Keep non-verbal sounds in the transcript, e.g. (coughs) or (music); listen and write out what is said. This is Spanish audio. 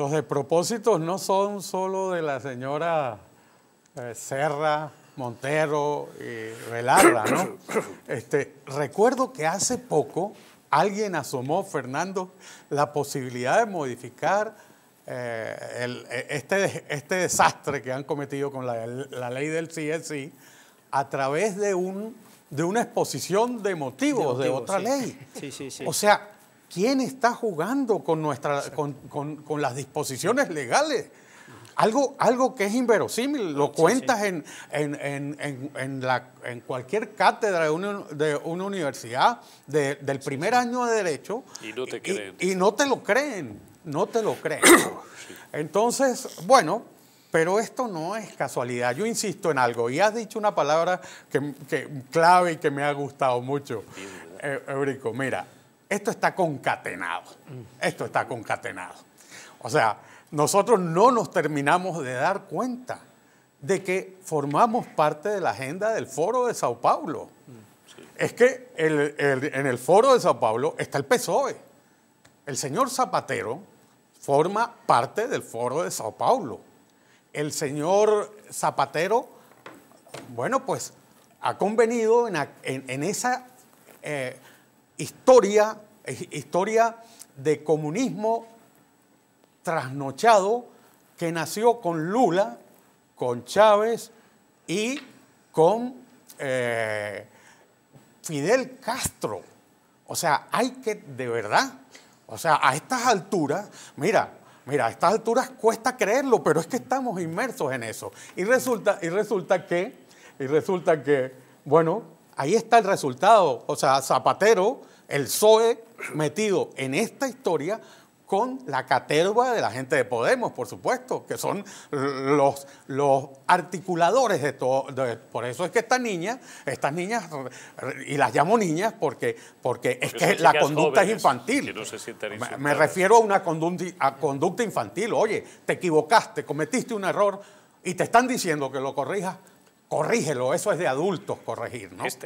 Los de propósitos no son solo de la señora eh, Serra, Montero y Velarra, ¿no? (coughs) Este, recuerdo que hace poco alguien asomó, Fernando, la posibilidad de modificar eh, e, este, este, desastre que han cometido con la, ley del CSI a través de, un, de una exposición de motivos de, otra ley. otra sí. ley. Sí, sí, o sea, ¿Quién está jugando con, nuestra, con, las disposiciones legales? Algo, algo que es inverosímil, lo cuentas En, en cualquier cátedra de una, universidad del primer año de Derecho y no te creen. Y, no te lo creen, no te lo creen. (coughs) Entonces, bueno, pero esto no es casualidad. Yo insisto en algo y has dicho una palabra que, clave y que me ha gustado mucho, eh, Eurico. Mira, esto está concatenado. Esto está concatenado. O sea, nosotros no nos terminamos de dar cuenta de que formamos parte de la agenda del Foro de Sao Paulo. Es que en el Foro de Sao Paulo está el PSOE. El señor Zapatero forma parte del Foro de Sao Paulo. El señor Zapatero, bueno, pues ha convenido en, esa eh, historia, historia de comunismo trasnochado que nació con Lula, con Chávez y con eh, Fidel Castro. O sea, hay que, de verdad, o sea, a estas alturas, mira, mira, a estas alturas cuesta creerlo, pero es que estamos inmersos en eso. Y resulta, y resulta que, y resulta que, bueno, Ahí está el resultado. O sea, Zapatero, el PSOE metido en esta historia con la caterva de la gente de Podemos, por supuesto, que son los, articuladores de todo. por eso es que estas niñas, estas niñas, y las llamo niñas porque, porque es que la conducta es infantil. No me, me, refiero a una conducta, infantil. Oye, te equivocaste, cometiste un error y te están diciendo que lo corrijas, corrígelo. Eso es de adultos corregir, ¿no? Este,